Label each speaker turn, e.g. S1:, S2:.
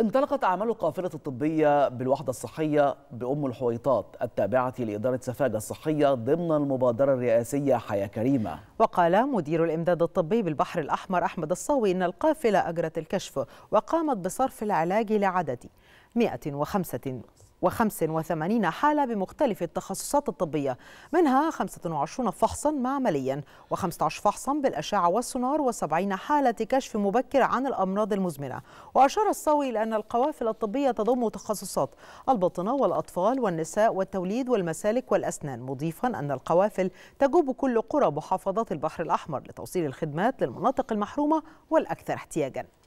S1: انطلقت أعمال القافلة الطبية بالوحدة الصحية بأم الحويطات التابعة لإدارة سفاجة الصحية ضمن المبادرة الرئاسية حياة كريمة وقال مدير الإمداد
S2: الطبي بالبحر الأحمر أحمد الصاوي إن القافلة أجرت الكشف وقامت بصرف العلاج لعدد 185 حالة بمختلف التخصصات الطبية منها 25 فحصا معمليا و15 فحصا بالأشعة والسونار و70 حالة كشف مبكر عن الأمراض المزمنة وأشار الصاوي إلى أن القوافل الطبية تضم تخصصات الباطنة والأطفال والنساء والتوليد والمسالك والأسنان مضيفا أن القوافل تجوب كل قرى محافظات البحر الأحمر لتوصيل الخدمات للمناطق المحرومة والأكثر احتياجاً